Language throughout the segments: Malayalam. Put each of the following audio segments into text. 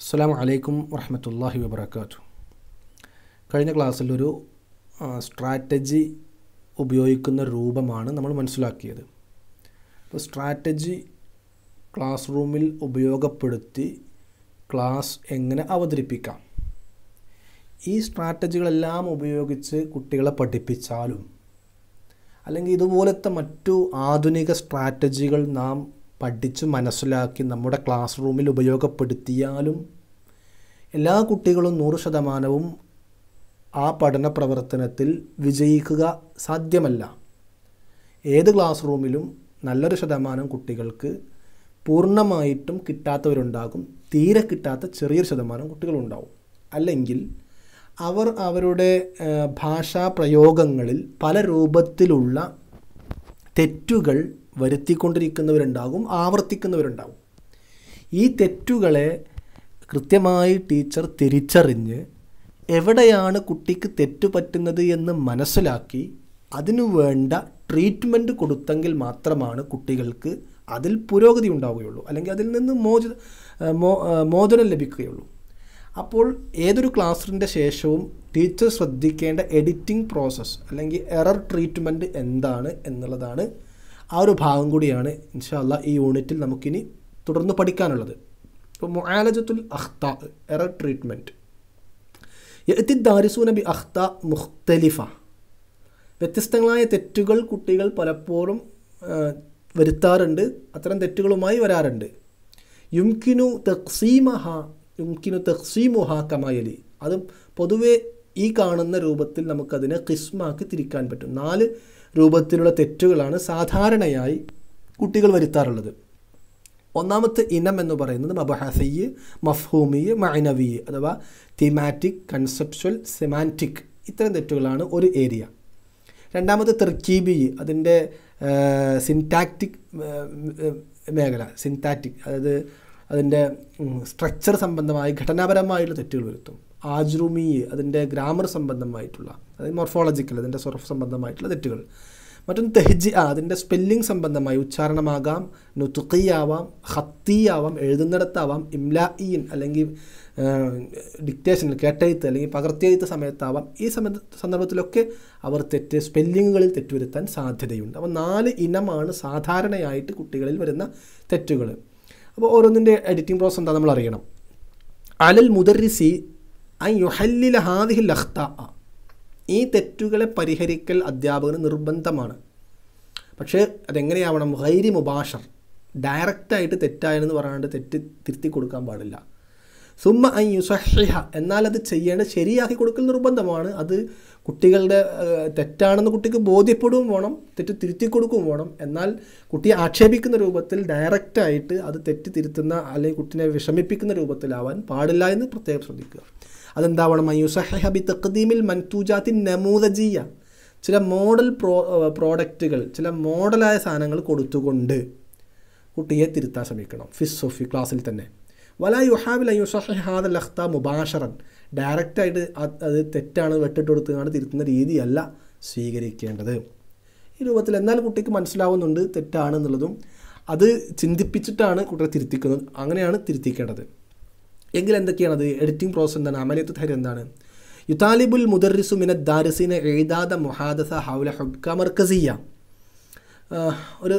അസ്സാം അലൈക്കും വർഹമത്തല്ലാഹി വബർക്കാത്തു കഴിഞ്ഞ ക്ലാസ്സിൽ ഒരു സ്ട്രാറ്റജി ഉപയോഗിക്കുന്ന രൂപമാണ് നമ്മൾ മനസ്സിലാക്കിയത് അപ്പോൾ സ്ട്രാറ്റജി ക്ലാസ് റൂമിൽ ഉപയോഗപ്പെടുത്തി ക്ലാസ് എങ്ങനെ അവതരിപ്പിക്കാം ഈ സ്ട്രാറ്റജികളെല്ലാം ഉപയോഗിച്ച് കുട്ടികളെ പഠിപ്പിച്ചാലും അല്ലെങ്കിൽ ഇതുപോലത്തെ മറ്റു ആധുനിക സ്ട്രാറ്റജികൾ നാം പഠിച്ച് മനസ്സിലാക്കി നമ്മുടെ ക്ലാസ് റൂമിൽ ഉപയോഗപ്പെടുത്തിയാലും എല്ലാ കുട്ടികളും നൂറ് ശതമാനവും ആ പഠന പ്രവർത്തനത്തിൽ വിജയിക്കുക സാധ്യമല്ല ഏത് ക്ലാസ് റൂമിലും നല്ലൊരു ശതമാനം കുട്ടികൾക്ക് പൂർണ്ണമായിട്ടും കിട്ടാത്തവരുണ്ടാകും തീരെ കിട്ടാത്ത ചെറിയൊരു ശതമാനം കുട്ടികളുണ്ടാവും അല്ലെങ്കിൽ അവർ അവരുടെ ഭാഷാ പ്രയോഗങ്ങളിൽ പല രൂപത്തിലുള്ള തെറ്റുകൾ വരുത്തിക്കൊണ്ടിരിക്കുന്നവരുണ്ടാകും ആവർത്തിക്കുന്നവരുണ്ടാകും ഈ തെറ്റുകളെ കൃത്യമായി ടീച്ചർ തിരിച്ചറിഞ്ഞ് എവിടെയാണ് കുട്ടിക്ക് തെറ്റു പറ്റുന്നത് എന്ന് മനസ്സിലാക്കി അതിനു വേണ്ട ട്രീറ്റ്മെൻറ്റ് കൊടുത്തെങ്കിൽ മാത്രമാണ് കുട്ടികൾക്ക് അതിൽ പുരോഗതി ഉണ്ടാവുകയുള്ളൂ അല്ലെങ്കിൽ അതിൽ നിന്ന് മോച മോചനം ലഭിക്കുകയുള്ളൂ അപ്പോൾ ഏതൊരു റൂമിൻ്റെ ശേഷവും ടീച്ചർ ശ്രദ്ധിക്കേണ്ട എഡിറ്റിംഗ് പ്രോസസ്സ് അല്ലെങ്കിൽ എറർ ട്രീറ്റ്മെൻറ്റ് എന്താണ് എന്നുള്ളതാണ് ആ ഒരു ഭാഗം കൂടിയാണ് ഇൻഷാല്ല ഈ യൂണിറ്റിൽ നമുക്കിനി തുടർന്ന് പഠിക്കാനുള്ളത് ഇപ്പോൾ മൊയാലജത്തുൽ അഹ്ത എറർ ട്രീറ്റ്മെൻറ്റ് എത്തി ദാരിസൂന ബി അഖ്ത മുഖ്തലിഫ വ്യത്യസ്തങ്ങളായ തെറ്റുകൾ കുട്ടികൾ പലപ്പോഴും വരുത്താറുണ്ട് അത്തരം തെറ്റുകളുമായി വരാറുണ്ട് യുംകിനു തക്സീമഹ യുംകിനു തക്സീമുഹ കമായലി അത് പൊതുവേ ഈ കാണുന്ന രൂപത്തിൽ നമുക്കതിനെ കിസ്മാക്കി തിരിക്കാൻ പറ്റും നാല് രൂപത്തിലുള്ള തെറ്റുകളാണ് സാധാരണയായി കുട്ടികൾ വരുത്താറുള്ളത് ഒന്നാമത്തെ ഇനം എന്ന് പറയുന്നത് മബഹസയ്യ് മഫ്ഹൂമിയ് മൈനവിയ് അഥവാ തിമാറ്റിക് കൺസെപ്ച്വൽ സെമാൻറ്റിക് ഇത്തരം തെറ്റുകളാണ് ഒരു ഏരിയ രണ്ടാമത് തെർക്കീബി അതിൻ്റെ സിൻറ്റാക്റ്റിക് മേഖല സിൻറ്റാറ്റിക് അതായത് അതിൻ്റെ സ്ട്രക്ചർ സംബന്ധമായി ഘടനാപരമായുള്ള തെറ്റുകൾ വരുത്തും ആജ്രൂമി അതിൻ്റെ ഗ്രാമർ സംബന്ധമായിട്ടുള്ള അതായത് മോർഫോളജിക്കൽ അതിൻ്റെ സ്വർഫ് സംബന്ധമായിട്ടുള്ള തെറ്റുകൾ മറ്റൊന്ന് തെഹ്ജി ആ അതിൻ്റെ സ്പെല്ലിംഗ് സംബന്ധമായി ഉച്ചാരണമാകാം ഹത്തി ആവാം എഴുതുന്നിടത്താവാം ഇംലായിൻ അല്ലെങ്കിൽ ഡിക്റ്റേഷനിൽ കേട്ടെഴുത്ത് അല്ലെങ്കിൽ പകർത്തെഴുത്ത സമയത്താവാം ഈ സമയ സന്ദർഭത്തിലൊക്കെ അവർ തെറ്റ് സ്പെല്ലിങ്ങുകളിൽ തെറ്റുവരുത്താൻ സാധ്യതയുണ്ട് അപ്പോൾ നാല് ഇനമാണ് സാധാരണയായിട്ട് കുട്ടികളിൽ വരുന്ന തെറ്റുകൾ അപ്പോൾ ഓരോന്നിൻ്റെ എഡിറ്റിംഗ് പ്രോസസ് എന്താ നമ്മൾ അറിയണം അലൽ മുദർരിസി ആ യുഹല്ലിൽ ഹാദിഹിൽ അഖ്ത ഈ തെറ്റുകളെ പരിഹരിക്കൽ അധ്യാപകന് നിർബന്ധമാണ് പക്ഷേ അതെങ്ങനെയാവണം ഹൈരി മുബാഷർ ഡയറക്റ്റായിട്ട് തെറ്റായെന്ന് പറയാണ്ട് തെറ്റ് തിരുത്തി കൊടുക്കാൻ പാടില്ല സുമ്മ ഐ യുസഹിഹ എന്നാൽ അത് ചെയ്യേണ്ട ശരിയാക്കി കൊടുക്കൽ നിർബന്ധമാണ് അത് കുട്ടികളുടെ തെറ്റാണെന്ന് കുട്ടിക്ക് ബോധ്യപ്പെടുകയും വേണം തെറ്റ് തിരുത്തി കൊടുക്കുകയും വേണം എന്നാൽ കുട്ടിയെ ആക്ഷേപിക്കുന്ന രൂപത്തിൽ ഡയറക്റ്റായിട്ട് അത് തെറ്റ് തിരുത്തുന്ന അല്ലെങ്കിൽ കുട്ടിനെ വിഷമിപ്പിക്കുന്ന രൂപത്തിലാവാൻ പാടില്ല എന്ന് പ്രത്യേകം ശ്രദ്ധിക്കുക അതെന്താവണം യുസഹബി തഖ്ദീമിൽ മൻതൂജാത്തിൻ നമൂദജിയ ചില മോഡൽ പ്രോ പ്രോഡക്റ്റുകൾ ചില മോഡലായ സാധനങ്ങൾ കൊടുത്തുകൊണ്ട് കുട്ടിയെ തിരുത്താൻ ശ്രമിക്കണം ഫിസ് സൊഫി ക്ലാസ്സിൽ തന്നെ വല യുഹാബിൽ യുസഹാദ് ലഹ്ത മുബാഷറൻ ഡയറക്റ്റായിട്ട് അത് തെറ്റാണ് വെട്ടിട്ട് കൊടുത്തതാണ് തിരുത്തുന്ന രീതിയല്ല സ്വീകരിക്കേണ്ടത് ഈ രൂപത്തിൽ എന്നാൽ കുട്ടിക്ക് മനസ്സിലാവുന്നുണ്ട് തെറ്റാണെന്നുള്ളതും അത് ചിന്തിപ്പിച്ചിട്ടാണ് കുട്ടിയെ തിരുത്തിക്കുന്നത് അങ്ങനെയാണ് തിരുത്തിക്കേണ്ടത് എങ്കിൽ എന്തൊക്കെയാണത് എഡിറ്റിംഗ് പ്രോസസ് എന്താണ് അമലിയത്ത് തൈർ എന്താണ് യുതാലിബുൽ മുദർസു മിനത് ദാരസിന് എഴുതാത മുഹാദസ ഹൗല ഹുക്ക മർക്കസിയ ഒരു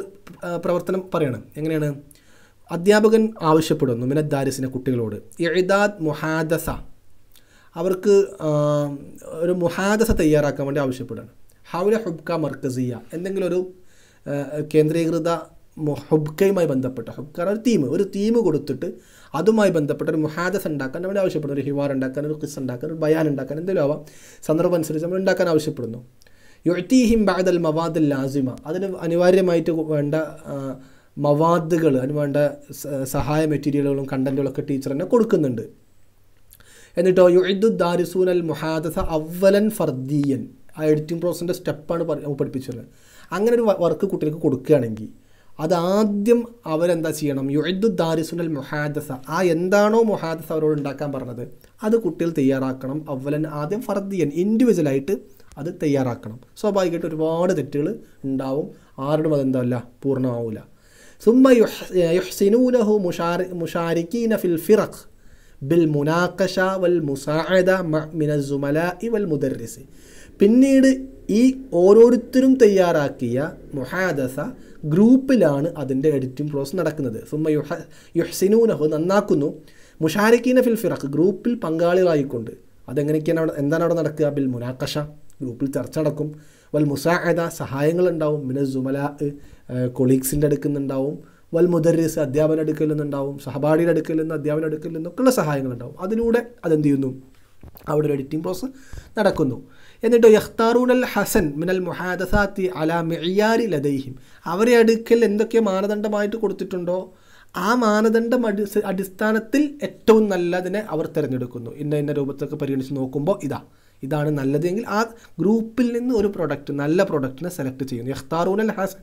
പ്രവർത്തനം പറയണം എങ്ങനെയാണ് അധ്യാപകൻ ആവശ്യപ്പെടുന്നു മിനത് ദാരിസിനെ കുട്ടികളോട് എഴുതാദ് മുഹാദസ അവർക്ക് ഒരു മുഹാദസ തയ്യാറാക്കാൻ വേണ്ടി ആവശ്യപ്പെടുകയാണ് ഹൗല ഹുബ്ക മർക്കസിയ എന്തെങ്കിലും ഒരു കേന്ദ്രീകൃത ഹുബ്ക്കയുമായി ബന്ധപ്പെട്ട ഹുബ്ക്കാർ ഒരു തീം ഒരു തീം കൊടുത്തിട്ട് അതുമായി ബന്ധപ്പെട്ട ഒരു മുഹാദസ് ഉണ്ടാക്കാൻ നമ്മൾ ആവശ്യപ്പെടുന്നു ഒരു ഹിവാർ ഉണ്ടാക്കാൻ ഒരു ക്വിസ് ഉണ്ടാക്കാൻ ഒരു ബയാൻ ഉണ്ടാക്കാൻ എന്തെങ്കിലും ആവാം സന്ദർഭം അനുസരിച്ച് നമ്മൾ ഉണ്ടാക്കാൻ ആവശ്യപ്പെടുന്നു യുഴത്തീഹിം ബാദൽ മവാദൽ ലാസിമ അതിന് അനിവാര്യമായിട്ട് വേണ്ട മവാദുകൾ അതിന് വേണ്ട സഹായ മെറ്റീരിയലുകളും കണ്ടൻറ്റുകളൊക്കെ ടീച്ചർ കൊടുക്കുന്നുണ്ട് എന്നിട്ടോ യുഴുദു ദാരിസൂൻ അൽ മുഹാദസ അവലൻ ഫർദീയൻ ആ എഡിറ്റിംഗ് പ്രോസസ്സിൻ്റെ സ്റ്റെപ്പാണ് പഠിപ്പിച്ചത് അങ്ങനെ ഒരു വർക്ക് കുട്ടികൾക്ക് കൊടുക്കുകയാണെങ്കിൽ അതാദ്യം അവരെന്താ ചെയ്യണം യുഴുദ് ദാരിസുനൽ മുഹാദസ ആ എന്താണോ മുഹാദസ അവരോട് ഉണ്ടാക്കാൻ പറഞ്ഞത് അത് കുട്ടികൾ തയ്യാറാക്കണം അവലൻ ആദ്യം ഫർദിയൻ ഇൻഡിവിജ്വലായിട്ട് അത് തയ്യാറാക്കണം സ്വാഭാവികമായിട്ട് ഒരുപാട് തെറ്റുകൾ ഉണ്ടാവും ആരോടും അതെന്തല്ല പൂർണ്ണമാവില്ല സുമ്മ യുഹ്സിനൂനഹു മുഷാരി മുഷാരിക്കീന ഫിൽ ഫിറഖ് ബിൽ മുനാക്കഷ വൽ മുസാഅദ മിന ജുമല ഇ വൽ മുദർരിസ് പിന്നീട് ഈ ഓരോരുത്തരും തയ്യാറാക്കിയ മൊഹാദസ ഗ്രൂപ്പിലാണ് അതിൻ്റെ എഡിറ്റിംഗ് പ്രോസസ് നടക്കുന്നത് സുമ യുഹ യുഹ്സിനൂനഹു നന്നാക്കുന്നു മുഷാരിക്കീന ഫിൽ ഫിറഖ് ഗ്രൂപ്പിൽ പങ്കാളികളായിക്കൊണ്ട് അതെങ്ങനെയൊക്കെയാണ് അവിടെ എന്താണ് അവിടെ നടക്കുക ബിൽ മുനാക്കഷ ഗ്രൂപ്പിൽ ചർച്ച നടക്കും വൽ മുസാഹദ സഹായങ്ങൾ ഉണ്ടാവും മിന സുമല കൊളീഗ്സിൻ്റെ അടുക്കിൽ നിന്നുണ്ടാവും വൽ മുദർരിസ് അധ്യാപന അടുക്കൽ നിന്നുണ്ടാവും സഹപാഠിയുടെ അടുക്കൽ നിന്ന് അധ്യാപന അടുക്കൽ നിന്നൊക്കെയുള്ള സഹായങ്ങളുണ്ടാവും അതിലൂടെ അതെന്ത് ചെയ്യുന്നു അവിടെ ഒരു എഡിറ്റിംഗ് പ്രോസസ്സ് നടക്കുന്നു എന്നിട്ടോ അൽ ഹസൻ മിനൽ മുഹാദസാത്തി അലാ മിയാരി ലദൈഹിം അവരെ അടുക്കൽ എന്തൊക്കെ മാനദണ്ഡമായിട്ട് കൊടുത്തിട്ടുണ്ടോ ആ മാനദണ്ഡം അടിസ്ഥാനത്തിൽ ഏറ്റവും നല്ലതിനെ അവർ തിരഞ്ഞെടുക്കുന്നു ഇന്ന ഇന്ന രൂപത്തൊക്കെ പരിഗണിച്ച് നോക്കുമ്പോൾ ഇതാ ഇതാണ് നല്ലതെങ്കിൽ ആ ഗ്രൂപ്പിൽ നിന്ന് ഒരു പ്രൊഡക്റ്റ് നല്ല പ്രൊഡക്റ്റിനെ സെലക്ട് ചെയ്യുന്നു അൽ ഹസൻ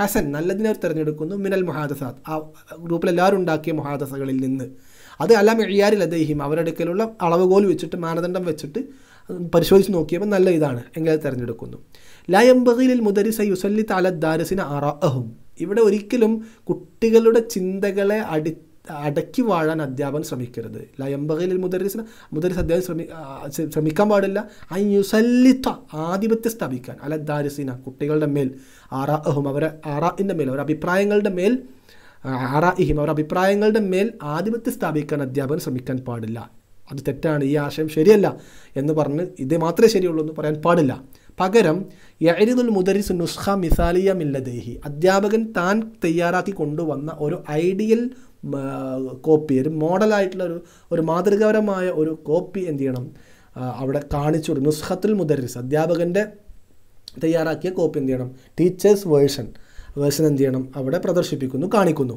ഹസൻ നല്ലതിനെ അവർ തിരഞ്ഞെടുക്കുന്നു മിനൽ മുഹാദസാത്ത് ആ ഗ്രൂപ്പിൽ എല്ലാവരും ഉണ്ടാക്കിയ മുഹാദസകളിൽ നിന്ന് അത് അല്ല മെഴിയാരിൽ അദ്ദേഹം അവരുടെ അടുക്കലുള്ള അളവുകോൽ വെച്ചിട്ട് മാനദണ്ഡം വെച്ചിട്ട് പരിശോധിച്ച് നോക്കിയപ്പോൾ നല്ല ഇതാണ് എങ്കിലത് തിരഞ്ഞെടുക്കുന്നു ലയംബഹിലിൽ മുദരിസ യുസല്ലി തല ദാരസിന അറഹും ഇവിടെ ഒരിക്കലും കുട്ടികളുടെ ചിന്തകളെ അടി അടക്കി വാഴാൻ അധ്യാപകൻ ശ്രമിക്കരുത് ലയംബകയിൽ മുദരിസിന് മുദരിസ് അധ്യാപകൻ ശ്രമി ശ്രമിക്കാൻ പാടില്ല ഐ യുസല്ലിത്ത ആധിപത്യം സ്ഥാപിക്കാൻ അല്ല ദാരിസിന കുട്ടികളുടെ മേൽ ആറാഹും അവരെ ആറാഹിൻ്റെ മേൽ അവരുടെ അഭിപ്രായങ്ങളുടെ മേൽ ആറാഹിം അവരുടെ അഭിപ്രായങ്ങളുടെ മേൽ ആധിപത്യം സ്ഥാപിക്കാൻ അധ്യാപകൻ ശ്രമിക്കാൻ പാടില്ല അത് തെറ്റാണ് ഈ ആശയം ശരിയല്ല എന്ന് പറഞ്ഞ് ഇത് മാത്രമേ ശരിയുള്ളൂ എന്ന് പറയാൻ പാടില്ല പകരം യരിദുൽ മുദരിസ് നുസ്ഖ മിസാലിയ മില്ലദേഹി അധ്യാപകൻ താൻ തയ്യാറാക്കി കൊണ്ടുവന്ന ഒരു ഐഡിയൽ കോപ്പി ഒരു മോഡലായിട്ടുള്ള ഒരു ഒരു മാതൃകാപരമായ ഒരു കോപ്പി എന്ത് ചെയ്യണം അവിടെ കാണിച്ചു കൊടുക്കും നുസ്ഖത്തുൽ മുദരിസ് അധ്യാപകൻ്റെ തയ്യാറാക്കിയ കോപ്പി എന്ത് ചെയ്യണം ടീച്ചേഴ്സ് വേർഷൻ വേർഷൻ എന്ത് ചെയ്യണം അവിടെ പ്രദർശിപ്പിക്കുന്നു കാണിക്കുന്നു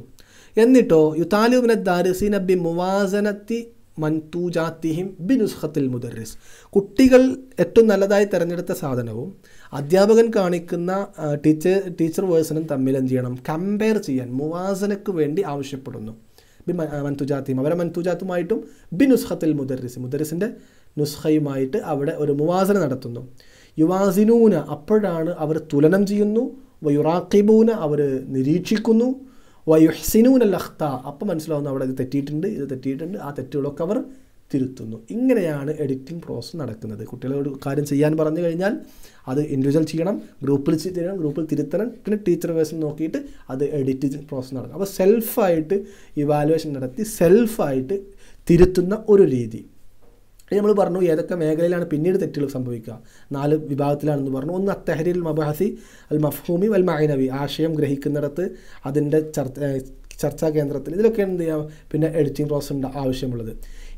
എന്നിട്ടോ യുതാലിബിനെ ദാരിസീനബി മുവാസനത്തി മൻതൂജാത്തിഹിം ബിനുസ്ഖത്തിൽ മുദറിസ് കുട്ടികൾ ഏറ്റവും നല്ലതായി തിരഞ്ഞെടുത്ത സാധനവും അധ്യാപകൻ കാണിക്കുന്ന ടീച്ചർ ടീച്ചർ വേഴ്സണും തമ്മിൽ എന്ത് ചെയ്യണം കമ്പയർ ചെയ്യാൻ മുവാസനക്ക് വേണ്ടി ആവശ്യപ്പെടുന്നു ബി മൻതുജാത്തിയും അവരെ മൻതുജാത്തുമായിട്ടും ബിനുസ്ഖത്തിൽ മുദറിസ് മുദറിസിൻ്റെ നുസ്ഖയുമായിട്ട് അവിടെ ഒരു മുവാസന നടത്തുന്നു യുവാസിനൂന അപ്പോഴാണ് അവർ തുലനം ചെയ്യുന്നു വയുറാക്കിബൂന അവർ നിരീക്ഷിക്കുന്നു വയുഹ്സിനൂനൽ അഖ്ത അപ്പം മനസ്സിലാവുന്നു അവിടെ ഇത് തെറ്റിയിട്ടുണ്ട് ഇത് തെറ്റിയിട്ടുണ്ട് ആ തെറ്റുകളൊക്കെ അവർ തിരുത്തുന്നു ഇങ്ങനെയാണ് എഡിറ്റിംഗ് പ്രോസസ്സ് നടക്കുന്നത് കുട്ടികളോട് കാര്യം ചെയ്യാൻ പറഞ്ഞു കഴിഞ്ഞാൽ അത് ഇൻഡിവിജ്വൽ ചെയ്യണം ഗ്രൂപ്പിൽ ചെയ്യണം ഗ്രൂപ്പിൽ തിരുത്തണം പിന്നെ ടീച്ചർ വേഴ്സൺ നോക്കിയിട്ട് അത് എഡിറ്റിംഗ് പ്രോസസ്സ് നടക്കും അപ്പോൾ സെൽഫായിട്ട് ഇവാലുവേഷൻ നടത്തി സെൽഫായിട്ട് തിരുത്തുന്ന ഒരു രീതി നമ്മൾ പറഞ്ഞു ഏതൊക്കെ മേഖലയിലാണ് പിന്നീട് തെറ്റുകൾ സംഭവിക്കുക നാല് വിഭാഗത്തിലാണെന്ന് പറഞ്ഞു ഒന്ന് അൽ മബഹസി അൽ മഫ്ഹൂമി വൽ മൈനവി ആശയം ഗ്രഹിക്കുന്നിടത്ത് അതിൻ്റെ ചർച്ച ചർച്ചാ കേന്ദ്രത്തിൽ ഇതിലൊക്കെ എന്ത് ചെയ്യാം പിന്നെ എഡിറ്റിംഗ് ഉണ്ട് ആവശ്യമുള്ളത്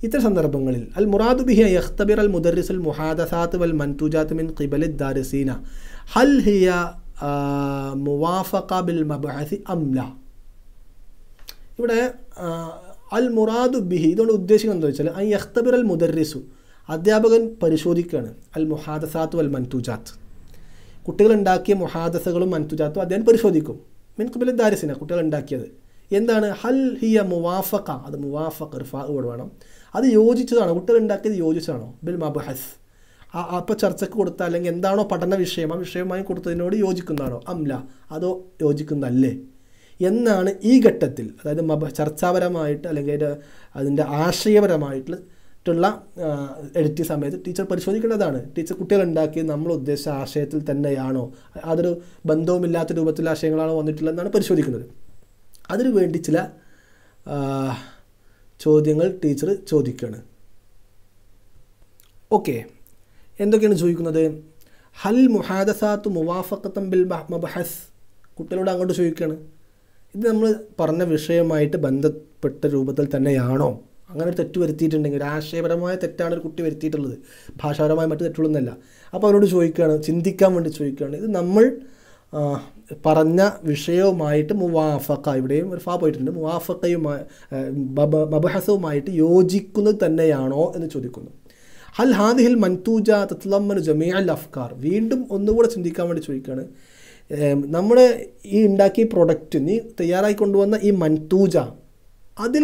ഇത്തരം സന്ദർഭങ്ങളിൽ അൽ മുറാദു ബിഹി യഖ്തബിർ അൽ മുദറിസ് അൽ മുഹാദസാത്ത് വൽ മൻതുജാത്ത് മിൻ കിബലി ദാരസീന ഹൽ ഹിയ മുവാഫഖ ബിൽ മബഹസി അംല ഇവിടെ അൽ മുറാദു ബിഹി ഇതുകൊണ്ട് ഉദ്ദേശിക്കുന്നത് എന്താ വെച്ചാൽ ഐ യഖ്തബിർ അൽ മുദർസു അധ്യാപകൻ പരിശോധിക്കുകയാണ് അൽ മുഹാദസാത്തു അൽ മൻതുജാത്ത് കുട്ടികളുണ്ടാക്കിയ മുഹാദസകളും മൻതുജാത്തും അദ്ദേഹം പരിശോധിക്കും മിൻകുബിലെ ദാരിസിന കുട്ടികൾ ഉണ്ടാക്കിയത് എന്താണ് ഹൽ ഹിയ മുവാഫക്ക അത് മുവാഫക്ക് റിഫാ ഇവിടെ വേണം അത് യോജിച്ചതാണോ കുട്ടികൾ ഉണ്ടാക്കിയത് യോജിച്ചതാണോ ബിൽ മബഹസ് അപ്പോൾ ചർച്ചയ്ക്ക് കൊടുത്ത അല്ലെങ്കിൽ എന്താണോ പഠന വിഷയം ആ വിഷയമായി കൊടുത്തതിനോട് യോജിക്കുന്നതാണോ അംല അതോ യോജിക്കുന്നതല്ലേ എന്നാണ് ഈ ഘട്ടത്തിൽ അതായത് മബ ചർച്ചാപരമായിട്ട് അല്ലെങ്കിൽ അതിൻ്റെ ആശയപരമായിട്ടുള്ള എഡിറ്റ് സമയത്ത് ടീച്ചർ പരിശോധിക്കേണ്ടതാണ് ടീച്ചർ കുട്ടികൾ ഉണ്ടാക്കിയ നമ്മൾ ഉദ്ദേശിച്ച ആശയത്തിൽ തന്നെയാണോ അതൊരു ബന്ധവുമില്ലാത്ത രൂപത്തിൽ ആശയങ്ങളാണോ വന്നിട്ടുള്ളതെന്നാണ് പരിശോധിക്കുന്നത് വേണ്ടി ചില ചോദ്യങ്ങൾ ടീച്ചർ ചോദിക്കുകയാണ് ഓക്കെ എന്തൊക്കെയാണ് ചോദിക്കുന്നത് ഹൽ മുഹാദസാത്ത് മുവാഫക്കത്തം ബിൽ മബഹസ് കുട്ടികളോട് അങ്ങോട്ട് ചോദിക്കുകയാണ് ഇത് നമ്മൾ പറഞ്ഞ വിഷയമായിട്ട് ബന്ധപ്പെട്ട രൂപത്തിൽ തന്നെയാണോ അങ്ങനെ ഒരു തെറ്റ് വരുത്തിയിട്ടുണ്ടെങ്കിൽ ആശയപരമായ തെറ്റാണ് ഒരു കുട്ടി വരുത്തിയിട്ടുള്ളത് ഭാഷാപരമായ മറ്റു തെറ്റുകളൊന്നുമല്ല അപ്പോൾ അവരോട് ചോദിക്കുകയാണ് ചിന്തിക്കാൻ വേണ്ടി ചോദിക്കുകയാണ് ഇത് നമ്മൾ പറഞ്ഞ വിഷയവുമായിട്ട് മുവാഫക്ക ഇവിടെയും ഒരു ഫാ പോയിട്ടുണ്ട് മുവാഫക്കയുമായി മബഹസവുമായിട്ട് യോജിക്കുന്നത് തന്നെയാണോ എന്ന് ചോദിക്കുന്നു ഹൽ ഹാദിഹിൽ മൻതൂജ തത്ലമ്മൻ ജമീഅൽ അഫ്കാർ വീണ്ടും ഒന്നുകൂടെ ചിന്തിക്കാൻ വേണ്ടി ചോദിക്കുകയാണ് നമ്മുടെ ഈ ഉണ്ടാക്കിയ പ്രൊഡക്റ്റ് നീ തയ്യാറായി കൊണ്ടുവന്ന ഈ മൻതൂജ അതിൽ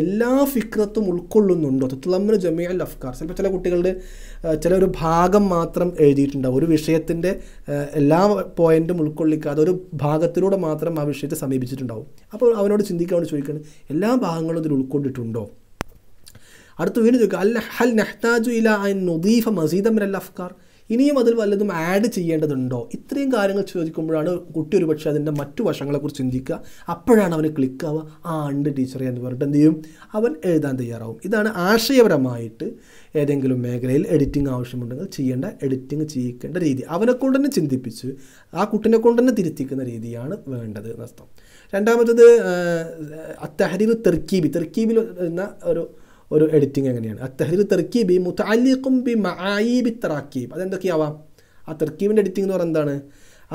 എല്ലാ ഫിക്രത്തും ഉൾക്കൊള്ളുന്നുണ്ടോ തുത്തുളമ്മിന് ജമിയൽ അഫ്കാർ ചിലപ്പോൾ ചില കുട്ടികളുടെ ചില ഒരു ഭാഗം മാത്രം എഴുതിയിട്ടുണ്ടാവും ഒരു വിഷയത്തിൻ്റെ എല്ലാ പോയിൻറ്റും ഉൾക്കൊള്ളിക്കാതെ ഒരു ഭാഗത്തിലൂടെ മാത്രം ആ വിഷയത്തെ സമീപിച്ചിട്ടുണ്ടാവും അപ്പോൾ അവനോട് ചിന്തിക്കാനോട് ചോദിക്കുന്നത് എല്ലാ ഭാഗങ്ങളും ഇതിൽ ഉൾക്കൊണ്ടിട്ടുണ്ടോ അടുത്ത് വീണ്ടും ചോദിക്കുക അല്ല ഹൽ നെഹ്താജു ഇല ഐ നുദീഫ മസീദം അൽ അഫ്കാർ ഇനിയും അതിൽ വല്ലതും ആഡ് ചെയ്യേണ്ടതുണ്ടോ ഇത്രയും കാര്യങ്ങൾ ചോദിക്കുമ്പോഴാണ് കുട്ടി ഒരു പക്ഷേ അതിൻ്റെ മറ്റു വശങ്ങളെക്കുറിച്ച് ചിന്തിക്കുക അപ്പോഴാണ് അവന് ക്ലിക്കാവുക ആ ഉണ്ട് ടീച്ചറെ എന്ന് പറഞ്ഞിട്ട് എന്ത് ചെയ്യും അവൻ എഴുതാൻ തയ്യാറാവും ഇതാണ് ആശയപരമായിട്ട് ഏതെങ്കിലും മേഖലയിൽ എഡിറ്റിംഗ് ആവശ്യമുണ്ടെങ്കിൽ ചെയ്യേണ്ട എഡിറ്റിംഗ് ചെയ്യിക്കേണ്ട രീതി അവനെ കൊണ്ട് തന്നെ ചിന്തിപ്പിച്ച് ആ കുട്ടിനെ കൊണ്ട് തന്നെ തിരുത്തിക്കുന്ന രീതിയാണ് വേണ്ടത് എന്നർത്ഥം രണ്ടാമത്തത് തെർക്കീബി തെർക്കീബിൽ എന്ന ഒരു ഒരു എഡിറ്റിംഗ് എങ്ങനെയാണ് ആ തെഹ്രീർ തെർക്കീബ് ഈ മുത്താലിഖും ബി മആീബി തെറാക്കീബ് അതെന്തൊക്കെയാവാം ആ തെർക്കീബിൻ്റെ എഡിറ്റിംഗ് എന്ന് പറയുന്നത് എന്താണ്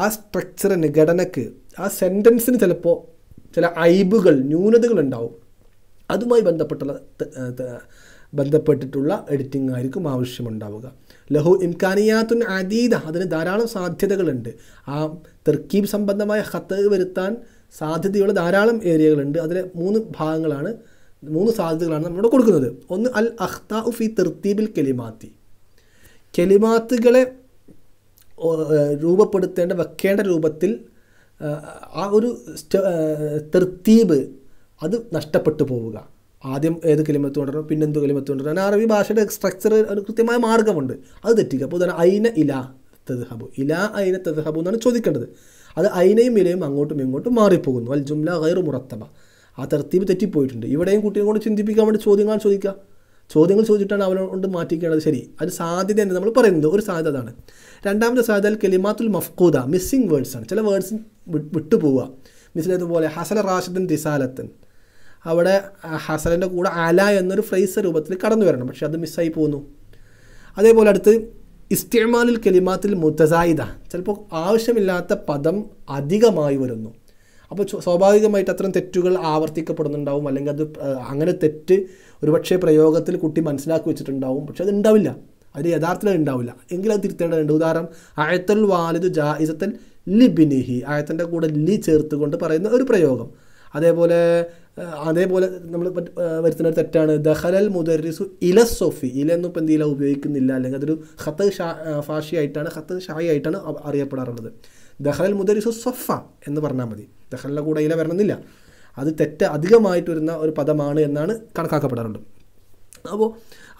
ആ സ്ട്രക്ചറിന് ഘടനക്ക് ആ സെൻറ്റൻസിന് ചിലപ്പോൾ ചില ഐബുകൾ ന്യൂനതകൾ ഉണ്ടാവും അതുമായി ബന്ധപ്പെട്ടുള്ള ബന്ധപ്പെട്ടിട്ടുള്ള എഡിറ്റിംഗ് ആയിരിക്കും ആവശ്യമുണ്ടാവുക ലഹു ഇംകാനിയാത്തുൻ അതീത അതിന് ധാരാളം സാധ്യതകളുണ്ട് ആ തെർക്കീബ് സംബന്ധമായ ഹത്ത് വരുത്താൻ സാധ്യതയുള്ള ധാരാളം ഏരിയകളുണ്ട് അതിലെ മൂന്ന് ഭാഗങ്ങളാണ് മൂന്ന് സാധ്യതകളാണ് നമ്മളോട് കൊടുക്കുന്നത് ഒന്ന് അൽ അഹ്താ ഉഫി തെർത്തീബിൽ കെലിമാത്തി കെലിമാത്തുകളെ രൂപപ്പെടുത്തേണ്ട വെക്കേണ്ട രൂപത്തിൽ ആ ഒരു തെർത്തീബ് അത് നഷ്ടപ്പെട്ടു പോവുക ആദ്യം ഏത് കിലിമത്ത് കൊണ്ടുവരണം പിന്നെ എന്ത് കെലിമത്ത് കൊണ്ടുവരണം അറബി ഭാഷയുടെ സ്ട്രക്ചർ ഒരു കൃത്യമായ മാർഗമുണ്ട് അത് തെറ്റിക്കുക അപ്പോൾ ഉദാഹരണം ഐന ഇല തദ്ഹബു ഇല ഐന തദ്ഹബു എന്നാണ് ചോദിക്കേണ്ടത് അത് ഐനയും ഇലയും അങ്ങോട്ടും ഇങ്ങോട്ടും മാറിപ്പോകുന്നു അൽ ജുംല ഗൈറു മുറത്തബ ആ തർത്തീപ് തെറ്റിപ്പോയിട്ടുണ്ട് ഇവിടെയും കുട്ടിയെ കൊണ്ട് ചിന്തിപ്പിക്കാൻ വേണ്ടി ചോദ്യങ്ങൾ ചോദിക്കുക ചോദ്യങ്ങൾ ചോദിച്ചിട്ടാണ് അവനോട് മാറ്റിക്കേണ്ടത് ശരി അത് സാധ്യത എന്ന് നമ്മൾ പറയുന്നത് ഒരു സാധ്യത അതാണ് രണ്ടാമത്തെ സാധ്യത കെലിമാത്തുൽ മഫ്കൂദ മിസ്സിങ് വേർഡ്സാണ് ചില വേർഡ്സ് വിട്ടുപോവുക മിസ്സിലേതുപോലെ ഹസൽ റാഷിദൻ ദിസാലത്തൻ അവിടെ ഹസലിൻ്റെ കൂടെ അല എന്നൊരു ഫ്രൈസ് രൂപത്തിൽ കടന്നു വരണം പക്ഷേ അത് മിസ്സായി പോകുന്നു അതേപോലെ അടുത്ത് ഇസ്തിമാലുൽ കെലിമാത്തിൽ മുത്തസായിദ ചിലപ്പോൾ ആവശ്യമില്ലാത്ത പദം അധികമായി വരുന്നു അപ്പോൾ സ്വാഭാവികമായിട്ട് അത്തരം തെറ്റുകൾ ആവർത്തിക്കപ്പെടുന്നുണ്ടാവും അല്ലെങ്കിൽ അത് അങ്ങനെ തെറ്റ് ഒരുപക്ഷെ പ്രയോഗത്തിൽ കുട്ടി മനസ്സിലാക്കി വെച്ചിട്ടുണ്ടാവും പക്ഷെ അത് ഉണ്ടാവില്ല അത് യഥാർത്ഥത്തിൽ ഉണ്ടാവില്ല എങ്കിലും അത് തിരുത്തേണ്ടതുണ്ട് ഉദാഹരണം ആയത്തൽ വാലിദ് ജായിസത്തൽ ലി ബിനിഹി ആയത്തിൻ്റെ കൂടെ ലി ചേർത്തുകൊണ്ട് പറയുന്ന ഒരു പ്രയോഗം അതേപോലെ അതേപോലെ നമ്മൾ വരുത്തുന്ന ഒരു തെറ്റാണ് ദഹലൽ മുദരിസു ഇല സോഫി ഇല ഇപ്പം എന്തിയില ഉപയോഗിക്കുന്നില്ല അല്ലെങ്കിൽ അതൊരു ഖത്ത് ഷാ ഫാഷി ആയിട്ടാണ് ഖത്ത് ഷായി ആയിട്ടാണ് അറിയപ്പെടാറുള്ളത് ദഹലൽ മുദരിസു സൊഫ എന്ന് പറഞ്ഞാൽ മതി ദഹലിൻ്റെ കൂടെ ഇല വരണമെന്നില്ല അത് തെറ്റ് അധികമായിട്ട് വരുന്ന ഒരു പദമാണ് എന്നാണ് കണക്കാക്കപ്പെടാറുണ്ട് അപ്പോൾ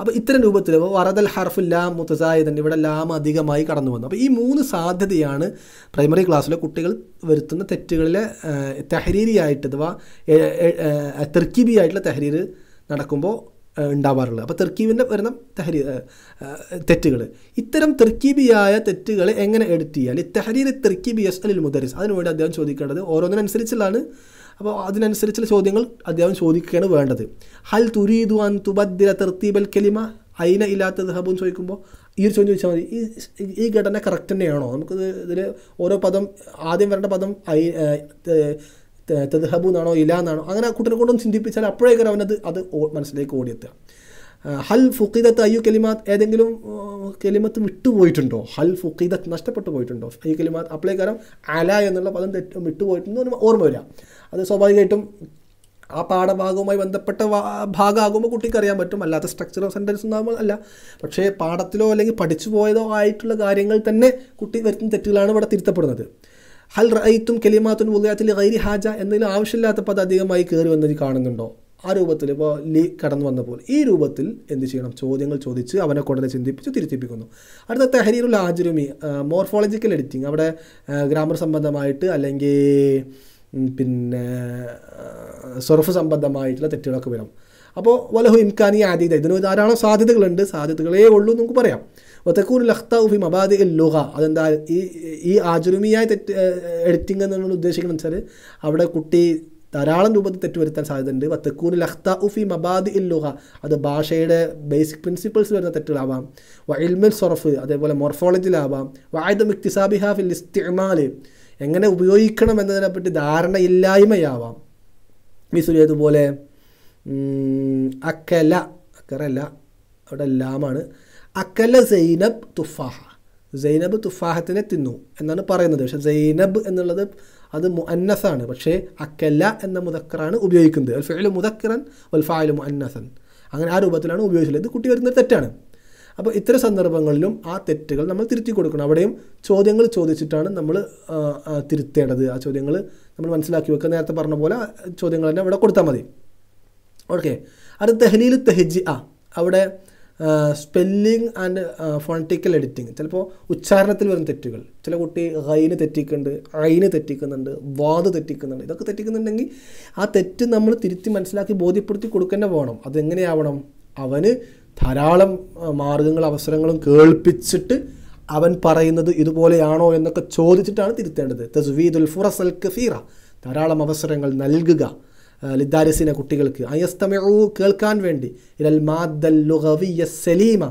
അപ്പോൾ ഇത്തരം രൂപത്തിൽ വറദൽ ഹർഫ് ലാം മുത്തസായിദൻ ഇവിടെ ലാം അധികമായി കടന്നു വന്നു അപ്പോൾ ഈ മൂന്ന് സാധ്യതയാണ് പ്രൈമറി ക്ലാസ്സിലെ കുട്ടികൾ വരുത്തുന്ന തെറ്റുകളിലെ തെഹരീരിയായിട്ട് അഥവാ തെർക്കിബിയായിട്ടുള്ള തെഹരീർ നടക്കുമ്പോൾ ഉണ്ടാവാറുള്ളത് അപ്പോൾ തെർക്കീബിൻ്റെ വരുന്ന തെഹരി തെറ്റുകൾ ഇത്തരം തെർക്കീബിയായ തെറ്റുകൾ എങ്ങനെ എഡിറ്റ് ചെയ്യാൽ ഈ തെഹരീർ തെർക്കീബി എസ് അലിൽ മുദരിസ് അതിനുവേണ്ടി അദ്ദേഹം ചോദിക്കേണ്ടത് ഓരോന്നിനനുസരിച്ചുള്ളതാണ് അപ്പോൾ അതിനനുസരിച്ചുള്ള ചോദ്യങ്ങൾ അദ്ദേഹം ചോദിക്കുകയാണ് വേണ്ടത് ഹൽ തുരീദു അൻ തുബദ്ദില തെർത്തീബൽ കെലിമ അയിന ഇല്ലാത്ത ദഹബും ചോദിക്കുമ്പോൾ ഈ ഒരു ചോദ്യം ചോദിച്ചാൽ മതി ഈ ഈ ഘടന കറക്റ്റ് തന്നെയാണോ നമുക്ക് ഇതിൽ ഓരോ പദം ആദ്യം വരേണ്ട പദം ഐ തെദ്ഹബു എന്നാണോ ഇല എന്നാണോ അങ്ങനെ ആ കുട്ടനെ കൊണ്ടും ചിന്തിപ്പിച്ചാൽ അപ്പോഴേക്കും അവനത് അത് മനസ്സിലേക്ക് ഓടിയെത്തുക ഹൽ ഫുഖിദത്ത് അയ്യു കലിമാത് ഏതെങ്കിലും കലിമത്ത് വിട്ടുപോയിട്ടുണ്ടോ ഹൽ ഫുഖിദത്ത് നഷ്ടപ്പെട്ടു പോയിട്ടുണ്ടോ അയ്യു കലിമാത് അപ്ലൈ അല എന്നുള്ള പദം തെറ്റ് വിട്ടുപോയിട്ടുണ്ടോ ഓർമ്മ വരിക അത് സ്വാഭാവികമായിട്ടും ആ പാഠഭാഗവുമായി ബന്ധപ്പെട്ട ഭാഗമാകുമ്പോൾ കുട്ടിക്ക് അറിയാൻ പറ്റും അല്ലാത്ത സ്ട്രക്ചർ ഓഫ് സെൻറ്റൻസ് ഉണ്ടാകുമ്പോൾ അല്ല പക്ഷേ പാഠത്തിലോ അല്ലെങ്കിൽ പഠിച്ചു പോയതോ ആയിട്ടുള്ള കാര്യങ്ങൾ തന്നെ കുട്ടി വരുത്തുന്ന തെറ്റുകളാണ് ഇവിടെ തിരുത്തപ്പെടുന്നത് ഹൽ റൈത്തും കെലിമാത്തും ഉദയത്തിൽ ഗൈരി ഹാജ എന്നതിൽ ആവശ്യമില്ലാത്ത പദ അധികമായി കയറി വന്നത് കാണുന്നുണ്ടോ ആ രൂപത്തിൽ ഇപ്പോൾ ലീ കടന്നു വന്ന പോലെ ഈ രൂപത്തിൽ എന്ത് ചെയ്യണം ചോദ്യങ്ങൾ ചോദിച്ച് അവനെ കൊണ്ടുതന്നെ ചിന്തിപ്പിച്ച് തിരുത്തിപ്പിക്കുന്നു അടുത്ത തെഹരീറുൽ ആജുരുമി മോർഫോളജിക്കൽ എഡിറ്റിംഗ് അവിടെ ഗ്രാമർ സംബന്ധമായിട്ട് അല്ലെങ്കിൽ പിന്നെ സൊറഫ് സംബന്ധമായിട്ടുള്ള തെറ്റുകളൊക്കെ വരും അപ്പോൾ വലഹു ഇംഖാനി ആദ്യത ഇതിന് ധാരാളം സാധ്യതകളുണ്ട് സാധ്യതകളേ ഉള്ളൂ നമുക്ക് പറയാം വത്തക്കൂർ ലഖ്താഫി മബാദി ലുഹ അതെന്താ ഈ ഈ ആചുരുമിയായ തെറ്റ് എഡിറ്റിംഗ് എന്നുള്ള ഉദ്ദേശിക്കുന്നത് വെച്ചാൽ അവിടെ കുട്ടി ധാരാളം രൂപത്തിൽ സാധ്യത ഉണ്ട് വത്തക്കൂർ ലഖ്ത ഉഫി മബാദി ഇല്ലുഹ അത് ഭാഷയുടെ ബേസിക് പ്രിൻസിപ്പിൾസ് വരുന്ന തെറ്റുകളാവാം വ ഇൽമിൽ സൊറഫ് അതേപോലെ മൊർഫോളജിയിലാവാം വായുദം ഇക്തിസാബിഹാ ഫിൽ ഇസ്തിമാല് എങ്ങനെ ഉപയോഗിക്കണം എന്നതിനെപ്പറ്റി ധാരണയില്ലായ്മയാവാം മിസുലി അതുപോലെ അക്കല അക്കറല്ല അവിടെ ലാമാണ് അക്കല സൈനബ് തുഫാഹ സൈനബ് തുഫാഹത്തിനെ തിന്നു എന്നാണ് പറയുന്നത് പക്ഷേ സൈനബ് എന്നുള്ളത് അത് മുഅന്നസാണ് പക്ഷേ അക്കല എന്ന മുതക്കറാണ് ഉപയോഗിക്കുന്നത് അൽഫായാലും മുതക്കറൻ വൽഫായാലും മുഅന്നസൻ അങ്ങനെ ആ രൂപത്തിലാണ് ഉപയോഗിച്ചത് ഇത് കുട്ടി വരുന്നൊരു തെറ്റാണ് അപ്പോൾ ഇത്തരം സന്ദർഭങ്ങളിലും ആ തെറ്റുകൾ നമ്മൾ തിരുത്തി കൊടുക്കണം അവിടെയും ചോദ്യങ്ങൾ ചോദിച്ചിട്ടാണ് നമ്മൾ തിരുത്തേണ്ടത് ആ ചോദ്യങ്ങൾ നമ്മൾ മനസ്സിലാക്കി വെക്കുക നേരത്തെ പറഞ്ഞ പോലെ ചോദ്യങ്ങൾ തന്നെ അവിടെ കൊടുത്താൽ മതി ഓക്കെ അത് തെഹ്ലീൽ തെഹജി ആ അവിടെ സ്പെല്ലിംഗ് ആൻഡ് ഫോണറ്റിക്കൽ എഡിറ്റിംഗ് ചിലപ്പോൾ ഉച്ചാരണത്തിൽ വരുന്ന തെറ്റുകൾ ചില കുട്ടി ഹൈന് തെറ്റിക്കുന്നുണ്ട് ഐന് തെറ്റിക്കുന്നുണ്ട് വാദ് തെറ്റിക്കുന്നുണ്ട് ഇതൊക്കെ തെറ്റിക്കുന്നുണ്ടെങ്കിൽ ആ തെറ്റ് നമ്മൾ തിരുത്തി മനസ്സിലാക്കി ബോധ്യപ്പെടുത്തി കൊടുക്കേണ്ട പോകണം അതെങ്ങനെയാവണം അവന് ധാരാളം മാർഗങ്ങളും അവസരങ്ങളും കേൾപ്പിച്ചിട്ട് അവൻ പറയുന്നത് ഇതുപോലെയാണോ എന്നൊക്കെ ചോദിച്ചിട്ടാണ് തിരുത്തേണ്ടത് തസ്വീദുൽ ഫുറസൽ കഫീറ ധാരാളം അവസരങ്ങൾ നൽകുക ലിദ്ദാരിസിനെ കുട്ടികൾക്ക് അയസ്തമിഴു കേൾക്കാൻ വേണ്ടി ഇരൽ മാദ്ദൽ ലുഹവിയ സലീമ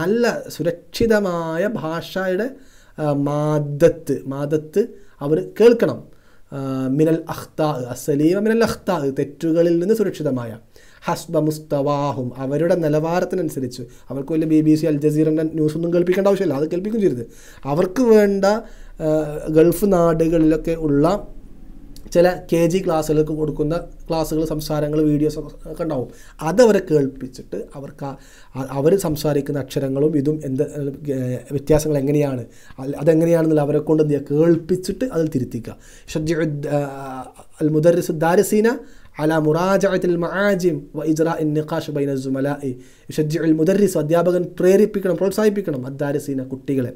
നല്ല സുരക്ഷിതമായ ഭാഷയുടെ മാദത്ത് മാദത്ത് അവർ കേൾക്കണം മിനൽ അഖ്താ അസലീമ മിനൽ അഖ്താ തെറ്റുകളിൽ നിന്ന് സുരക്ഷിതമായ ഹസ്ബ മുസ്തവാഹും അവരുടെ നിലവാരത്തിനനുസരിച്ച് അവർക്ക് വലിയ ബി ബി സി അൽ ജസീറിൻ്റെ ന്യൂസൊന്നും കേൾപ്പിക്കേണ്ട ആവശ്യമില്ല അത് കേൾപ്പിക്കും ചെയ്തത് അവർക്ക് വേണ്ട ഗൾഫ് നാടുകളിലൊക്കെ ഉള്ള ചില കെ ജി ക്ലാസ്സുകൾക്ക് കൊടുക്കുന്ന ക്ലാസ്സുകൾ സംസാരങ്ങൾ വീഡിയോസ് ഒക്കെ ഉണ്ടാവും അതവരെ കേൾപ്പിച്ചിട്ട് അവർക്ക് അവർ സംസാരിക്കുന്ന അക്ഷരങ്ങളും ഇതും എന്ത് വ്യത്യാസങ്ങൾ എങ്ങനെയാണ് അതെങ്ങനെയാണെന്നുള്ള അവരെ കൊണ്ട് കേൾപ്പിച്ചിട്ട് അതിൽ തിരുത്തിക്കുക ഷജ്ജു അൽ മുദർസു ദാരസീന അല മുറാജത്തിൽ മഹാജിം വ ഇൻ നിഖാഷ് ബൈന ജുമലായി ഷജ്ജി അൽ മുദർസ് അധ്യാപകൻ പ്രേരിപ്പിക്കണം പ്രോത്സാഹിപ്പിക്കണം അദ്ദാരസീന കുട്ടികളെ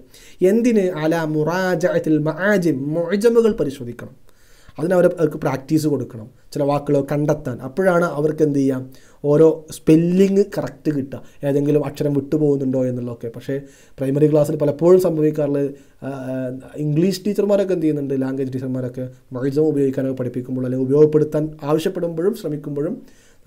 എന്തിന് അല മുറാജത്തിൽ മഹാജിം മൊഴിജമുകൾ പരിശോധിക്കണം അതിനവർ അവർക്ക് പ്രാക്ടീസ് കൊടുക്കണം ചില വാക്കുകൾ കണ്ടെത്താൻ അപ്പോഴാണ് അവർക്ക് എന്ത് ചെയ്യാം ഓരോ സ്പെല്ലിങ് കറക്റ്റ് കിട്ടുക ഏതെങ്കിലും അക്ഷരം വിട്ടുപോകുന്നുണ്ടോ എന്നുള്ളതൊക്കെ പക്ഷേ പ്രൈമറി ക്ലാസ്സിൽ പലപ്പോഴും സംഭവിക്കാറുള്ളത് ഇംഗ്ലീഷ് ടീച്ചർമാരൊക്കെ എന്ത് ചെയ്യുന്നുണ്ട് ലാംഗ്വേജ് ടീച്ചർമാരൊക്കെ മൈജം ഉപയോഗിക്കാനൊക്കെ പഠിപ്പിക്കുമ്പോൾ അല്ലെങ്കിൽ ഉപയോഗപ്പെടുത്താൻ ആവശ്യപ്പെടുമ്പോഴും ശ്രമിക്കുമ്പോഴും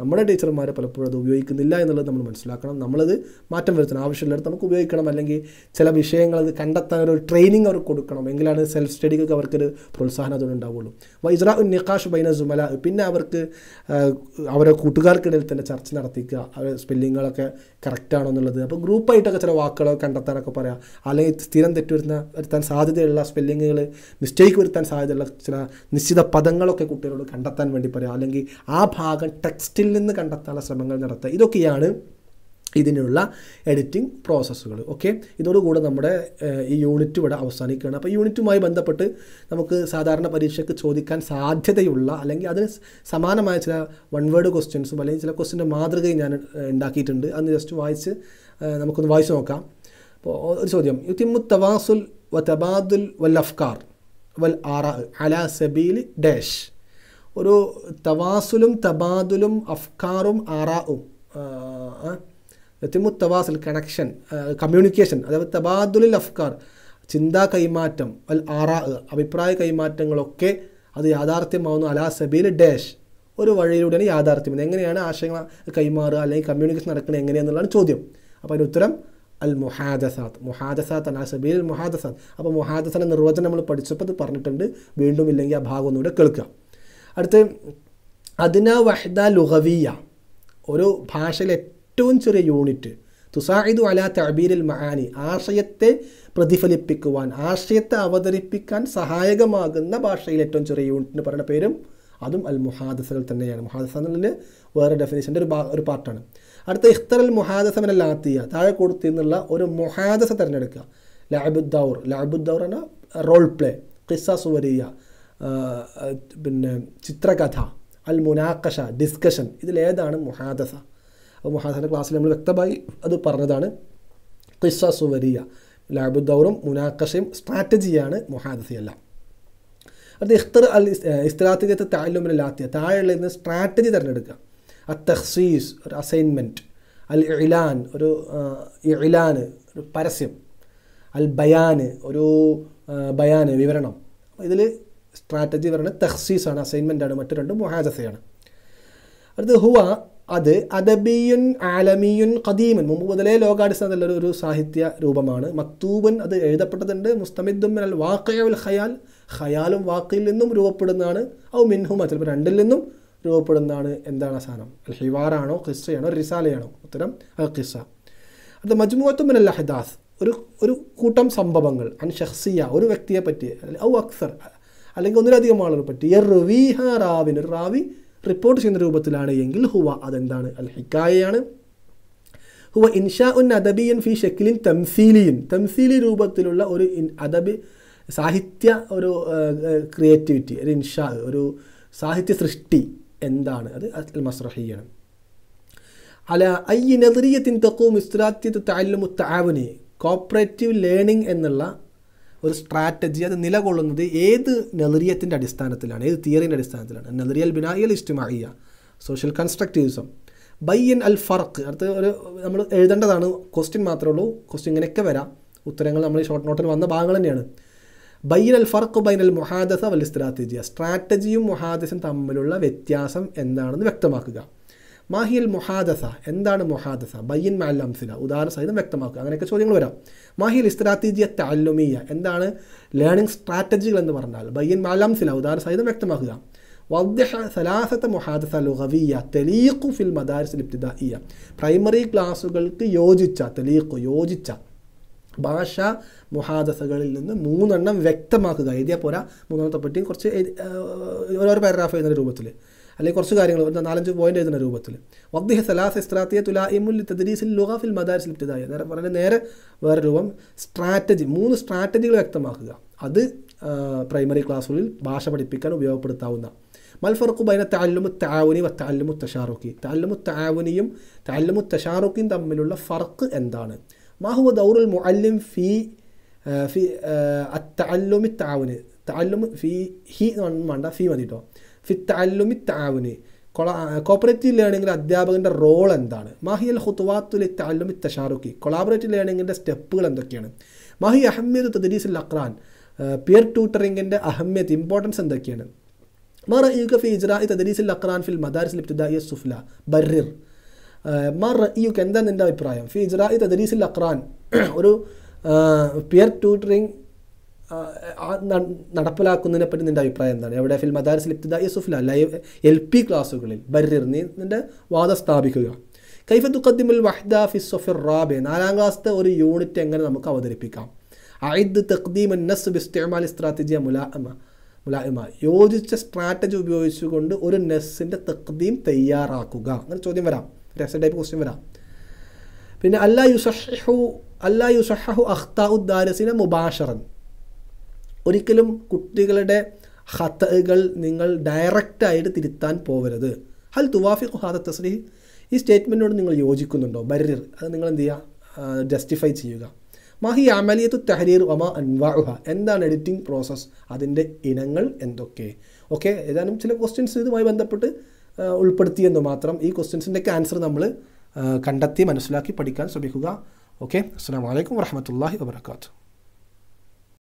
നമ്മുടെ ടീച്ചർമാർ പലപ്പോഴും അത് ഉപയോഗിക്കുന്നില്ല എന്നുള്ളത് നമ്മൾ മനസ്സിലാക്കണം നമ്മളത് മാറ്റം വരുത്തണം ആവശ്യമുള്ളിടത്ത് നമുക്ക് ഉപയോഗിക്കണം അല്ലെങ്കിൽ ചില വിഷയങ്ങൾ അത് കണ്ടെത്താൻ ഒരു ട്രെയിനിങ് അവർക്ക് കൊടുക്കണം എങ്കിലാണ് സെൽഫ് സ്റ്റഡിക്കൊക്കെ അവർക്കൊരു പ്രോത്സാഹനം അതുണ്ടാവുള്ളൂ അപ്പോൾ ഇസ്രാ ഉൻ നിക്കാഷ് ബൈന സുമല പിന്നെ അവർക്ക് അവരെ കൂട്ടുകാർക്കിടയിൽ തന്നെ ചർച്ച നടത്തിക്കുക അവർ സ്പെല്ലിങ്ങുകളൊക്കെ കറക്റ്റാണോ എന്നുള്ളത് അപ്പോൾ ഗ്രൂപ്പായിട്ടൊക്കെ ചില വാക്കുകളൊക്കെ കണ്ടെത്താനൊക്കെ പറയാം അല്ലെങ്കിൽ സ്ഥിരം തെറ്റുവരുന്ന വരുത്താൻ സാധ്യതയുള്ള സ്പെല്ലിങ്ങുകൾ മിസ്റ്റേക്ക് വരുത്താൻ സാധ്യതയുള്ള ചില നിശ്ചിത പദങ്ങളൊക്കെ കുട്ടികളോട് കണ്ടെത്താൻ വേണ്ടി പറയാം അല്ലെങ്കിൽ ആ ഭാഗം ടെക്സ്റ്റ് ഇതിൽ നിന്ന് കണ്ടെത്താനുള്ള ശ്രമങ്ങൾ നടത്തുക ഇതൊക്കെയാണ് ഇതിനുള്ള എഡിറ്റിംഗ് പ്രോസസ്സുകൾ ഓക്കെ ഇതോടുകൂടെ നമ്മുടെ ഈ യൂണിറ്റ് ഇവിടെ അവസാനിക്കുകയാണ് അപ്പോൾ യൂണിറ്റുമായി ബന്ധപ്പെട്ട് നമുക്ക് സാധാരണ പരീക്ഷയ്ക്ക് ചോദിക്കാൻ സാധ്യതയുള്ള അല്ലെങ്കിൽ അതിന് സമാനമായ ചില വൺ വേർഡ് ക്വസ്റ്റ്യൻസും അല്ലെങ്കിൽ ചില ക്വസ്റ്റ്യൻ്റെ മാതൃകയും ഞാൻ ഉണ്ടാക്കിയിട്ടുണ്ട് അന്ന് ജസ്റ്റ് വായിച്ച് നമുക്കൊന്ന് വായിച്ച് നോക്കാം അപ്പോൾ ഒരു ചോദ്യം യുത്തിമു തവാസുൽ വ തബാദുൽ വൽ അഫ്കാർ വൽ ആറ അല സബീൽ ഡാഷ് ഒരു തവാസുലും തബാദുലും അഫ്കാറും ആറാവും എത്തിമു തവാസുൽ കണക്ഷൻ കമ്മ്യൂണിക്കേഷൻ അതായത് തബാദുലിൽ അഫ്കാർ ചിന്താ കൈമാറ്റം അൽ ആറാ അഭിപ്രായ കൈമാറ്റങ്ങളൊക്കെ അത് യാഥാർത്ഥ്യമാവുന്നു അലാ സബീൽ ഡാഷ് ഒരു വഴിയിലൂടെയാണ് യാഥാർത്ഥ്യം എങ്ങനെയാണ് ആശയങ്ങൾ കൈമാറുക അല്ലെങ്കിൽ കമ്മ്യൂണിക്കേഷൻ നടക്കുന്നത് എങ്ങനെയെന്നുള്ളതാണ് ചോദ്യം അപ്പോൾ അതിൻ്റെ ഉത്തരം അൽ മുഹാദസാത്ത് മുഹാദസാത്ത് അലാ സബീൽ മുഹാദസാദ് അപ്പോൾ മുഹാദസിൻ്റെ നിർവചനം നമ്മൾ പഠിച്ചപ്പോൾ അത് പറഞ്ഞിട്ടുണ്ട് വീണ്ടും ഇല്ലെങ്കിൽ ആ ഭാഗം ഒന്നുകൂടെ കേൾക്കുക അടുത്ത് അദ്ന വഹ്ദ ലുഹവിയ ഒരു ഭാഷയിലെ ഏറ്റവും ചെറിയ യൂണിറ്റ് തുസാഹിദു അല തബീരിൽ മഹാനി ആശയത്തെ പ്രതിഫലിപ്പിക്കുവാൻ ആശയത്തെ അവതരിപ്പിക്കാൻ സഹായകമാകുന്ന ഭാഷയിലെ ഏറ്റവും ചെറിയ യൂണിറ്റിന് പറയുന്ന പേരും അതും അൽ മുഹാദസകൾ തന്നെയാണ് മുഹാദസ എന്നുള്ളത് വേറെ ഡെഫിനേഷൻ്റെ ഒരു ഒരു പാർട്ടാണ് അടുത്ത ഇഖ്തർ അൽ മുഹാദസ മിനൽ ലാത്തിയ താഴെ കൊടുത്തു നിന്നുള്ള ഒരു മുഹാദസ തിരഞ്ഞെടുക്കുക ലാബുദ്ദൌർ ലാബുദ്ദൌർ എന്ന റോൾ പ്ലേ ഖിസ്സ സുവരിയ പിന്നെ ചിത്രകഥ അൽ മുനാക്കഷ ഡിസ്കഷൻ ഇതിലേതാണ് മുഹാദസ അപ്പോൾ മുഹാദസയുടെ ക്ലാസ്സിൽ നമ്മൾ വ്യക്തമായി അത് പറഞ്ഞതാണ് ഖിസ സുവരിയ ലാബുദ്ദൗറും മുനാക്കഷയും സ്ട്രാറ്റജിയാണ് മുഹാദസയല്ല അത് ഇഖ്തർ അൽ ഇസ്തലാത്തിയത്തെ താലുമിന് ലാത്തിയ താഴെയുള്ള സ്ട്രാറ്റജി തിരഞ്ഞെടുക്കുക അ തഹ്സീസ് ഒരു അസൈൻമെൻറ്റ് അൽ ഇലാൻ ഒരു ഇലാന് ഒരു പരസ്യം അൽ ബയാന് ഒരു ബയാന് വിവരണം ഇതിൽ സ്ട്രാറ്റജി പറയുന്നത് തഹ്സീസാണ് അസൈൻമെൻറ്റാണ് മറ്റു രണ്ടും മുഹാജസയാണ് അടുത്ത് ഹുവ അത് അദബിയുൻ ആലമിയുൻ ഖദീമൻ മുമ്പ് മുതലേ ലോകാടിസ്ഥാനത്തിലുള്ള ഒരു സാഹിത്യ രൂപമാണ് മക്തൂബൻ അത് എഴുതപ്പെട്ടതുണ്ട് മുസ്തമിദ്ദുമിൻ അൽ വാക്കയുൽ ഖയാൽ ഖയാലും വാക്കിൽ നിന്നും രൂപപ്പെടുന്നതാണ് ഔ മിൻഹുമ ചിലപ്പോൾ രണ്ടിൽ നിന്നും രൂപപ്പെടുന്നതാണ് എന്താണ് സാധനം അൽ ഹിവാറാണോ ഖിസ്സയാണോ റിസാലയാണോ ഉത്തരം അൽ ഖിസ്സ അത് മജ്മുഅത്തുമിൻ അൽ ഒരു ഒരു കൂട്ടം സംഭവങ്ങൾ അൻ ഷഹ്സിയ ഒരു വ്യക്തിയെ പറ്റി ഔ അക്സർ അല്ലെങ്കിൽ ഒന്നിലധികം ആളുകൾ പറ്റി യർ റാവിന് റാവി റിപ്പോർട്ട് ചെയ്യുന്ന രൂപത്തിലാണ് എങ്കിൽ ഹുവ അതെന്താണ് അൽ ഹിക്കായയാണ് ഹുവ ഇൻഷാ ഉൻ അദബിയൻ ഫി ഷെക്കിലിൻ തംസീലിയൻ തംസീലി രൂപത്തിലുള്ള ഒരു അദബി സാഹിത്യ ഒരു ക്രിയേറ്റിവിറ്റി ഒരു ഇൻഷാ ഒരു സാഹിത്യ സൃഷ്ടി എന്താണ് അത് അൽ മസ്രഹിയാണ് അല ഐ നെതിരിയത്തിൻ തക്കും ഇസ്ലാത്യത്ത് താലും കോപ്പറേറ്റീവ് ലേണിംഗ് എന്നുള്ള ഒരു സ്ട്രാറ്റജി അത് നിലകൊള്ളുന്നത് ഏത് നെലറിയത്തിൻ്റെ അടിസ്ഥാനത്തിലാണ് ഏത് തിയറിൻ്റെ അടിസ്ഥാനത്തിലാണ് നെലറിയൽ ബിനായൽ ഇസ്റ്റുമാഹിയ സോഷ്യൽ കൺസ്ട്രക്റ്റീവിസം ബൈ എൻ അൽ ഫർക്ക് അടുത്ത ഒരു നമ്മൾ എഴുതേണ്ടതാണ് ക്വസ്റ്റ്യൻ മാത്രമേ ഉള്ളൂ ക്വസ്റ്റ്യൻ ഇങ്ങനെയൊക്കെ വരാം ഉത്തരങ്ങൾ നമ്മൾ ഷോർട്ട് നോട്ടിൽ വന്ന ഭാഗങ്ങൾ തന്നെയാണ് ബൈൻ അൽ ഫർക്ക് ബൈൻ അൽ മുഹാദസ വൽ സ്ട്രാറ്റജിയ സ്ട്രാറ്റജിയും മുഹാദസും തമ്മിലുള്ള വ്യത്യാസം എന്താണെന്ന് വ്യക്തമാക്കുക മാഹിയൽ മൊഹാദസ എന്താണ് മൊഹാദസ ബയ്യൻ മാലംസില ഉദാഹരണ സഹിതം വ്യക്തമാക്കുക അങ്ങനെയൊക്കെ ചോദ്യങ്ങൾ വരാം മാഹിയൽ ഇസ്ത്രാത്തീജിയ താലുമിയ എന്താണ് ലേണിംഗ് സ്ട്രാറ്റജികൾ എന്ന് പറഞ്ഞാൽ ബയ്യൻ മാലംസില ഉദാഹരണ സഹിതം വ്യക്തമാക്കുക സലാസത്തെ മൊഹാദസ ലുഹവിയ തെലീഖു ഫിൽ മദാരിസ് ലിപ്തിദ ഇയ പ്രൈമറി ക്ലാസ്സുകൾക്ക് യോജിച്ച തെലീഖു യോജിച്ച ഭാഷ മുഹാദസകളിൽ നിന്ന് മൂന്നെണ്ണം വ്യക്തമാക്കുക എഴുതിയാൽ പോരാ മൂന്നാമത്തെ പറ്റിയും കുറച്ച് ഓരോ പാരഗ്രാഫ് എഴുതുന്ന രൂപത്തിൽ അല്ലെങ്കിൽ കുറച്ച് കാര്യങ്ങൾ പറഞ്ഞ നാലഞ്ച് പോയിന്റ് എഴുതുന്ന രൂപത്തിൽ വദ്ദിഹ സലാസ് ഇസ്ത്രാത്തിയ തുലായിമുൽ തദ്രീസിൽ ലുഹാഫിൽ മദാരിസിൽ ഇബ്തിദായി നേരെ പറഞ്ഞ നേരെ വേറെ രൂപം സ്ട്രാറ്റജി മൂന്ന് സ്ട്രാറ്റജികൾ വ്യക്തമാക്കുക അത് പ്രൈമറി ക്ലാസ്സുകളിൽ ഭാഷ പഠിപ്പിക്കാൻ ഉപയോഗപ്പെടുത്താവുന്ന മൽഫറക്കു ബൈന താലുമു താവുനി വ താലുമു തഷാറുക്കി താലുമു താവുനിയും താലുമു തഷാറുക്കിയും തമ്മിലുള്ള ഫർക്ക് എന്താണ് മാഹുവ ദൗറുൽ മുഅല്ലിം ഫി ഫി അത്താലുമി താവുന് താലും ഫി ഹി പറഞ്ഞാൽ ഫി മതി കേട്ടോ ഫിത്താലും അല്ലുമി താവുന് കോപ്പറേറ്റീവ് ലേണിംഗിൽ അധ്യാപകൻ്റെ റോൾ എന്താണ് മാഹിയൽ ഹുത്വാത്തുലി ഇത്താലും ഇത്തഷാറുക്കി കൊളാബറേറ്റീവ് ലേണിങ്ങിൻ്റെ സ്റ്റെപ്പുകൾ എന്തൊക്കെയാണ് മാഹി അഹമ്മദ് തദ്രീസുൽ അഖ്റാൻ പിയർ ട്യൂട്ടറിങ്ങിൻ്റെ അഹമ്മദ് ഇമ്പോർട്ടൻസ് എന്തൊക്കെയാണ് മാ റയുക ഫി ഇജ്റാഇ തദ്രീസുൽ അഖ്റാൻ ഫിൽ മദാരിസ് ഇബ്തിദാഇയ സുഫ്ല ബർറിർ മാ റയുക എന്താ നിൻ്റെ അഭിപ്രായം ഫി ഇജ്റാഇ തദ്രീസുൽ അഖ്റാൻ ഒരു പിയർ ട്യൂട്ടറിങ് ആ നടപ്പിലാക്കുന്നതിനെ പറ്റി നിൻ്റെ അഭിപ്രായം എന്താണ് എവിടെ ഫിൽ മദാരിസ് ലിപ്തിദ യൂസുഫില ലൈവ് എൽ പി ക്ലാസ്സുകളിൽ ബരിർ നീ നിൻ്റെ വാദം സ്ഥാപിക്കുക കൈഫ ഖദ്ദിമുൽ വഹ്ദാ ഫി സൊഫിർ റാബെ നാലാം ക്ലാസ്സത്തെ ഒരു യൂണിറ്റ് എങ്ങനെ നമുക്ക് അവതരിപ്പിക്കാം ഐദ് തഖ്ദീമൻ നസ് ബിസ്തമാൽ സ്ട്രാറ്റജിയ മുലാമ മുലായ്മ യോജിച്ച സ്ട്രാറ്റജി ഉപയോഗിച്ചുകൊണ്ട് ഒരു നെസ്സിൻ്റെ തക്തീം തയ്യാറാക്കുക അങ്ങനെ ചോദ്യം വരാം രസ ടൈപ്പ് ക്വസ്റ്റ്യൻ വരാം പിന്നെ അല്ല യുസഹു അല്ല യുസഹു അഖ്താഉദ്ദാരസിനെ മുബാഷറൻ ഒരിക്കലും കുട്ടികളുടെ ഹത്തകൾ നിങ്ങൾ ഡയറക്റ്റായിട്ട് തിരുത്താൻ പോവരുത് ഹൽ തുവാഫി ഹാദ തസ്രീഹ് ഈ സ്റ്റേറ്റ്മെൻറ്റിനോട് നിങ്ങൾ യോജിക്കുന്നുണ്ടോ ബരീർ അത് നിങ്ങൾ എന്ത് ചെയ്യുക ജസ്റ്റിഫൈ ചെയ്യുക മാഹി അമലിയത്ത് തഹരീർ ഒമ അൻവാഹ എന്താണ് എഡിറ്റിംഗ് പ്രോസസ്സ് അതിൻ്റെ ഇനങ്ങൾ എന്തൊക്കെ ഓക്കെ ഏതാനും ചില ക്വസ്റ്റ്യൻസ് ഇതുമായി ബന്ധപ്പെട്ട് ഉൾപ്പെടുത്തിയെന്ന് മാത്രം ഈ ക്വസ്റ്റ്യൻസിൻ്റെയൊക്കെ ആൻസർ നമ്മൾ കണ്ടെത്തി മനസ്സിലാക്കി പഠിക്കാൻ ശ്രമിക്കുക ഓക്കെ അസ്സാം വലൈക്കും വാഹമത്തല്ലാഹി വാത്തു